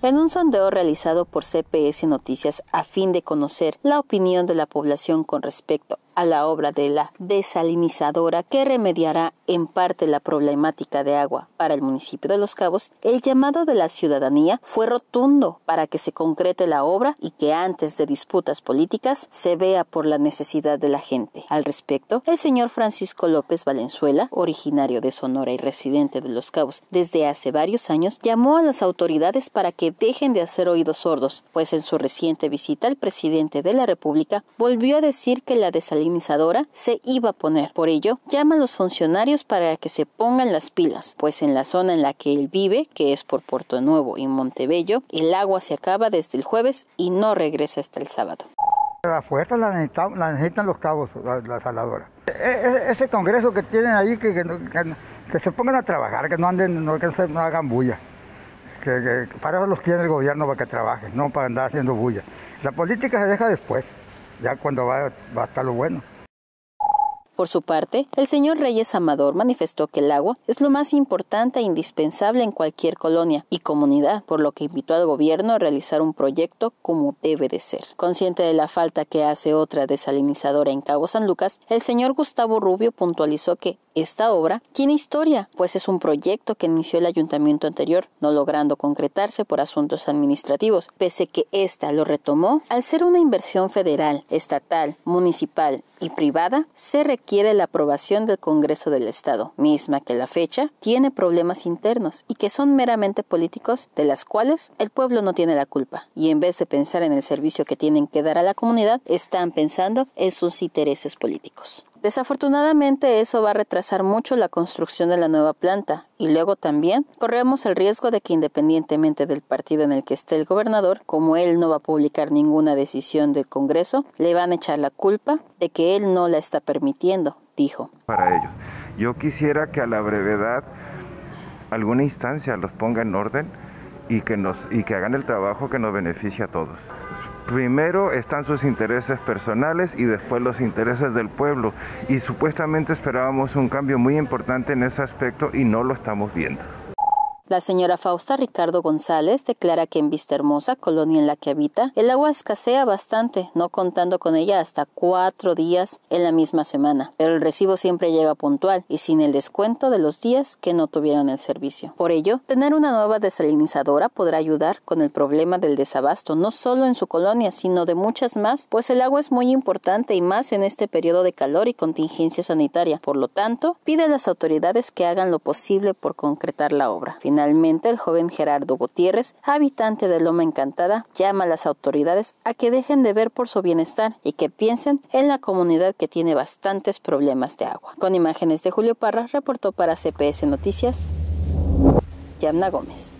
En un sondeo realizado por CPS Noticias a fin de conocer la opinión de la población con respecto a la obra de la desalinizadora que remediará en parte la problemática de agua para el municipio de Los Cabos, el llamado de la ciudadanía fue rotundo para que se concrete la obra y que antes de disputas políticas se vea por la necesidad de la gente. Al respecto, el señor Francisco López Valenzuela, originario de Sonora y residente de Los Cabos desde hace varios años, llamó a las autoridades para que dejen de hacer oídos sordos, pues en su reciente visita el presidente de la República volvió a decir que la desalinización se iba a poner. Por ello, llama a los funcionarios para que se pongan las pilas, pues en la zona en la que él vive, que es por Puerto Nuevo y Montebello, el agua se acaba desde el jueves y no regresa hasta el sábado. La fuerza la, necesitan los cabos, la, la e, e, e, ese congreso que tienen ahí, que, que, se pongan a trabajar, que no anden, no, hagan bulla. Que, para eso los tiene el gobierno para que trabajen, no para andar haciendo bulla. La política se deja después ya cuando va, va a estar lo bueno. Por su parte, el señor Reyes Amador manifestó que el agua es lo más importante e indispensable en cualquier colonia y comunidad, por lo que invitó al gobierno a realizar un proyecto como debe de ser. Consciente de la falta que hace otra desalinizadora en Cabo San Lucas, el señor Gustavo Rubio puntualizó que esta obra tiene historia, pues es un proyecto que inició el ayuntamiento anterior, no logrando concretarse por asuntos administrativos, pese que ésta lo retomó, al ser una inversión federal, estatal, municipal y privada, se requiere la aprobación del Congreso del Estado, misma que la fecha tiene problemas internos y que son meramente políticos de las cuales el pueblo no tiene la culpa, y en vez de pensar en el servicio que tienen que dar a la comunidad, están pensando en sus intereses políticos. Desafortunadamente eso va a retrasar mucho la construcción de la nueva planta y luego también corremos el riesgo de que independientemente del partido en el que esté el gobernador, como él no va a publicar ninguna decisión del Congreso, le van a echar la culpa de que él no la está permitiendo, dijo. Para ellos, yo quisiera que a la brevedad alguna instancia los ponga en orden y que, nos, y que hagan el trabajo que nos beneficie a todos. Primero están sus intereses personales y después los intereses del pueblo. Y supuestamente esperábamos un cambio muy importante en ese aspecto y no lo estamos viendo. La señora Fausta Ricardo González declara que en hermosa colonia en la que habita, el agua escasea bastante, no contando con ella hasta cuatro días en la misma semana, pero el recibo siempre llega puntual y sin el descuento de los días que no tuvieron el servicio. Por ello, tener una nueva desalinizadora podrá ayudar con el problema del desabasto, no solo en su colonia, sino de muchas más, pues el agua es muy importante y más en este periodo de calor y contingencia sanitaria. Por lo tanto, pide a las autoridades que hagan lo posible por concretar la obra. Finalmente, el joven Gerardo Gutiérrez, habitante de Loma Encantada, llama a las autoridades a que dejen de ver por su bienestar y que piensen en la comunidad que tiene bastantes problemas de agua. Con imágenes de Julio Parra, reportó para CPS Noticias, Yamna Gómez.